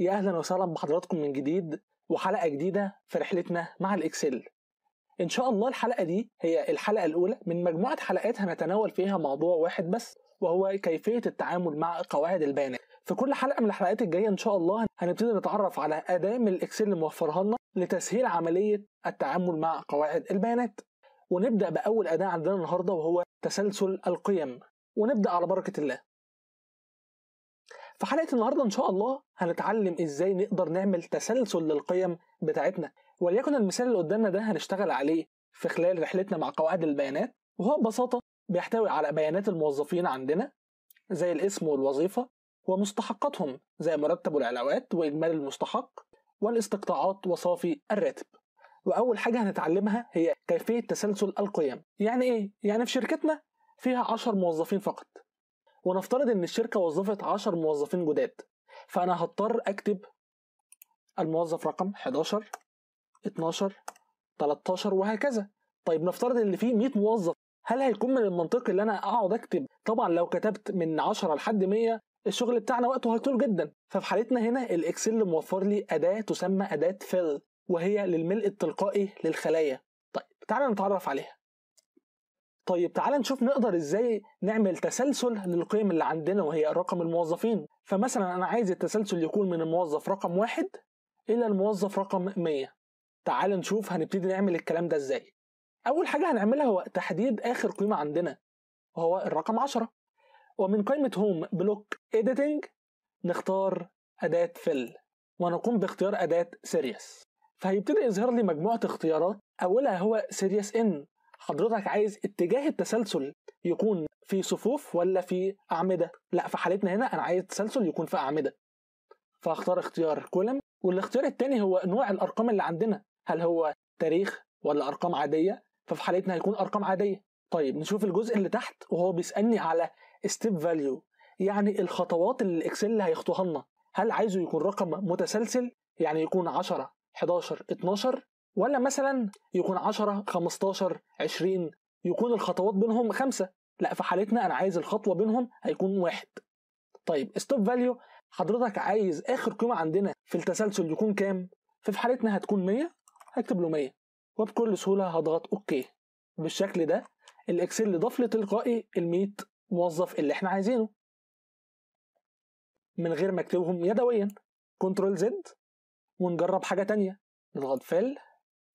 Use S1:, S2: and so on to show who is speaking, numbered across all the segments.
S1: يا اهلا وسهلا بحضراتكم من جديد وحلقه جديده في رحلتنا مع الاكسل ان شاء الله الحلقه دي هي الحلقه الاولى من مجموعه حلقات هنتناول فيها موضوع واحد بس وهو كيفيه التعامل مع قواعد البيانات في كل حلقه من الحلقات الجايه ان شاء الله هنبتدي نتعرف على اداه من الاكسل اللي موفرها لنا لتسهيل عمليه التعامل مع قواعد البيانات ونبدا باول اداه عندنا النهارده وهو تسلسل القيم ونبدا على بركه الله في حلقه النهارده ان شاء الله هنتعلم ازاي نقدر نعمل تسلسل للقيم بتاعتنا وليكن المثال اللي قدامنا ده هنشتغل عليه في خلال رحلتنا مع قواعد البيانات وهو ببساطه بيحتوي على بيانات الموظفين عندنا زي الاسم والوظيفه ومستحقاتهم زي مرتب العلاوات واجمالي المستحق والاستقطاعات وصافي الراتب واول حاجه هنتعلمها هي كيفيه تسلسل القيم يعني ايه يعني في شركتنا فيها 10 موظفين فقط ونفترض ان الشركه وظفت 10 موظفين جداد فانا هضطر اكتب الموظف رقم 11 12 13 وهكذا طيب نفترض ان في 100 موظف هل هيكون من المنطقي ان انا اقعد اكتب طبعا لو كتبت من 10 لحد 100 الشغل بتاعنا وقته هيطول جدا ففي حالتنا هنا الاكسل موفر لي اداه تسمى اداه فيل وهي للملء التلقائي للخلايا طيب تعالى نتعرف عليها طيب تعال نشوف نقدر ازاي نعمل تسلسل للقيم اللي عندنا وهي رقم الموظفين فمثلا انا عايز التسلسل يكون من الموظف رقم واحد الى الموظف رقم 100 تعال نشوف هنبتدي نعمل الكلام ده ازاي اول حاجه هنعملها هو تحديد اخر قيمه عندنا وهو الرقم 10 ومن قائمه هوم بلوك ايديتنج نختار اداه فل ونقوم باختيار اداه سيريس فهيبتدي يظهر لي مجموعه اختيارات اولها هو سيريس ان حضرتك عايز اتجاه التسلسل يكون في صفوف ولا في اعمده لا في حالتنا هنا انا عايز تسلسل يكون في اعمده فهختار اختيار كولم والاختيار الثاني هو نوع الارقام اللي عندنا هل هو تاريخ ولا ارقام عاديه ففي حالتنا هيكون ارقام عاديه طيب نشوف الجزء اللي تحت وهو بيسالني على ستيب فاليو يعني الخطوات اللي الاكسل هيخطوها لنا هل عايزه يكون رقم متسلسل يعني يكون 10 11 12 ولا مثلا يكون 10 15 20 يكون الخطوات بينهم خمسة لا في حالتنا انا عايز الخطوه بينهم هيكون واحد طيب ستوب فاليو حضرتك عايز اخر قيمه عندنا في التسلسل يكون كام ففي حالتنا هتكون 100 هكتب له 100 وبكل سهوله هضغط اوكي بالشكل ده الاكسل ضاف لي تلقائي ال 100 موظف اللي احنا عايزينه من غير ما اكتبهم يدويا كنترول زد ونجرب حاجه تانية نضغط فيل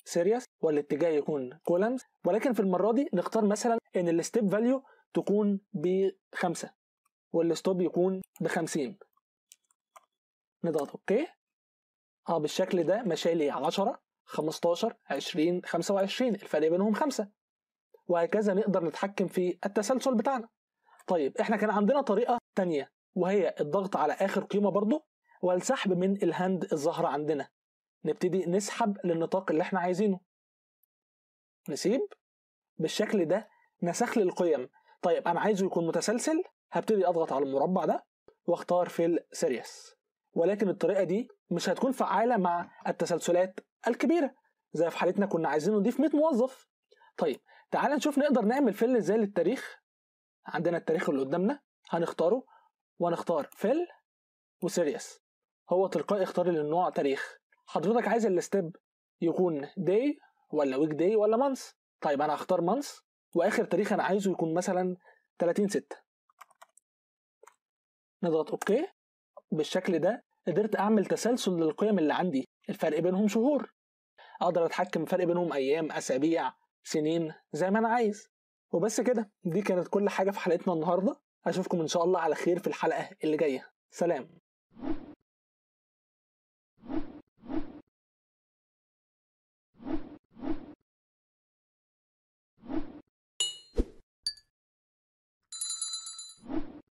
S1: سيريس والاتجاه يكون كولمز ولكن في المره دي نختار مثلا ان الستيب فاليو تكون بخمسة والستوب يكون 50 نضغط اوكي اه بالشكل ده مشالي 10 15 20 25 الفرق بينهم 5 وهكذا نقدر نتحكم في التسلسل بتاعنا طيب احنا كان عندنا طريقه ثانيه وهي الضغط على اخر قيمه برضو والسحب من الهاند الظاهره عندنا نبتدي نسحب للنطاق اللي احنا عايزينه نسيب بالشكل ده نسخ للقيم طيب انا عايزه يكون متسلسل هبتدي اضغط على المربع ده واختار فيل السيريس ولكن الطريقه دي مش هتكون فعاله مع التسلسلات الكبيره زي في حالتنا كنا عايزين نضيف 100 موظف طيب تعال نشوف نقدر نعمل فيل ازاي للتاريخ عندنا التاريخ اللي قدامنا هنختاره وهنختار فيل وسيريس هو تلقائي اختار لي النوع تاريخ حضرتك عايز الستيب يكون داي ولا ويك داي ولا مانس طيب انا هختار مانس واخر تاريخ انا عايزه يكون مثلا 30 6 نضغط اوكي بالشكل ده قدرت اعمل تسلسل للقيم اللي عندي الفرق بينهم شهور اقدر اتحكم فرق بينهم ايام اسابيع سنين زي ما انا عايز وبس كده دي كانت كل حاجه في حلقتنا النهارده اشوفكم ان شاء الله على خير في الحلقه اللي جايه سلام